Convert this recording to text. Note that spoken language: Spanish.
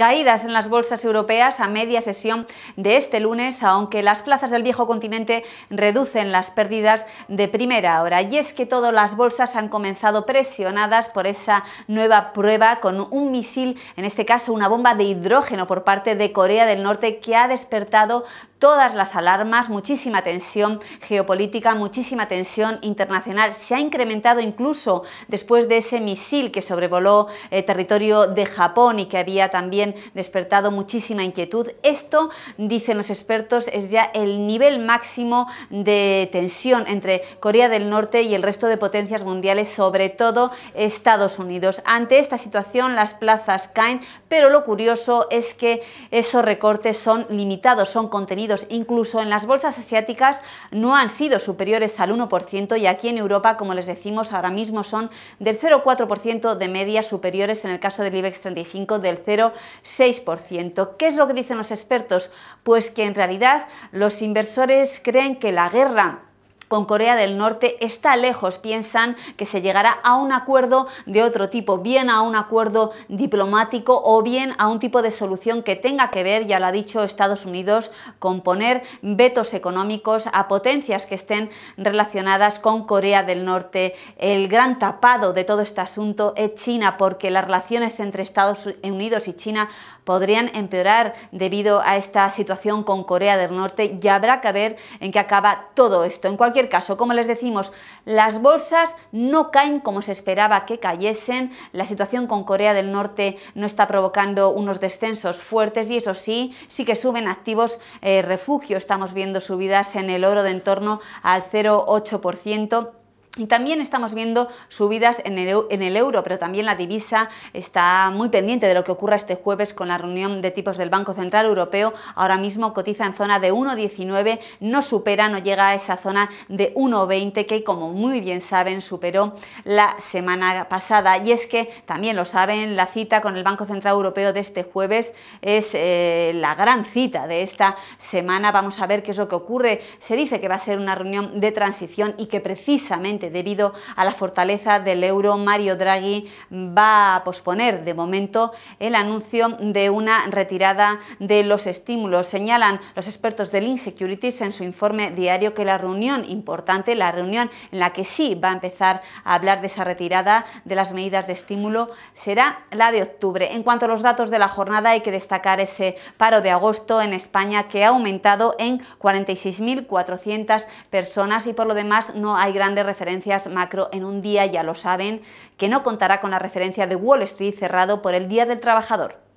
Caídas en las bolsas europeas a media sesión de este lunes, aunque las plazas del viejo continente reducen las pérdidas de primera hora. Y es que todas las bolsas han comenzado presionadas por esa nueva prueba con un misil, en este caso una bomba de hidrógeno por parte de Corea del Norte, que ha despertado todas las alarmas, muchísima tensión geopolítica, muchísima tensión internacional. Se ha incrementado incluso después de ese misil que sobrevoló eh, territorio de Japón y que había también despertado muchísima inquietud. Esto, dicen los expertos, es ya el nivel máximo de tensión entre Corea del Norte y el resto de potencias mundiales, sobre todo Estados Unidos. Ante esta situación las plazas caen, pero lo curioso es que esos recortes son limitados, son contenidos incluso en las bolsas asiáticas, no han sido superiores al 1% y aquí en Europa, como les decimos, ahora mismo son del 0,4% de media superiores, en el caso del IBEX 35 del 0,6%. ¿Qué es lo que dicen los expertos? Pues que en realidad los inversores creen que la guerra con Corea del Norte está lejos, piensan que se llegará a un acuerdo de otro tipo, bien a un acuerdo diplomático o bien a un tipo de solución que tenga que ver, ya lo ha dicho Estados Unidos, con poner vetos económicos a potencias que estén relacionadas con Corea del Norte. El gran tapado de todo este asunto es China, porque las relaciones entre Estados Unidos y China podrían empeorar debido a esta situación con Corea del Norte y habrá que ver en qué acaba todo esto. En cualquier caso, como les decimos, las bolsas no caen como se esperaba que cayesen, la situación con Corea del Norte no está provocando unos descensos fuertes y eso sí, sí que suben activos eh, refugio, estamos viendo subidas en el oro de en torno al 0,8%. Y También estamos viendo subidas en el, euro, pero también la divisa está muy pendiente de lo que ocurra este jueves con la reunión de tipos del Banco Central Europeo. Ahora mismo cotiza en zona de 1,19, no supera, no llega a esa zona de 1,20 que como muy bien saben superó la semana pasada. Y es que también lo saben, la cita con el Banco Central Europeo de este jueves es eh, la gran cita de esta semana. Vamos a ver qué es lo que ocurre. Se dice que va a ser una reunión de transición y que precisamente debido a la fortaleza del euro, Mario Draghi va a posponer de momento el anuncio de una retirada de los estímulos. Señalan los expertos del Insecurities en su informe diario que la reunión importante, la reunión en la que sí va a empezar a hablar de esa retirada de las medidas de estímulo, será la de octubre. En cuanto a los datos de la jornada, hay que destacar ese paro de agosto en España que ha aumentado en 46.400 personas y por lo demás no hay grandes referencias referencias macro en un día, ya lo saben, que no contará con la referencia de Wall Street cerrado por el Día del Trabajador.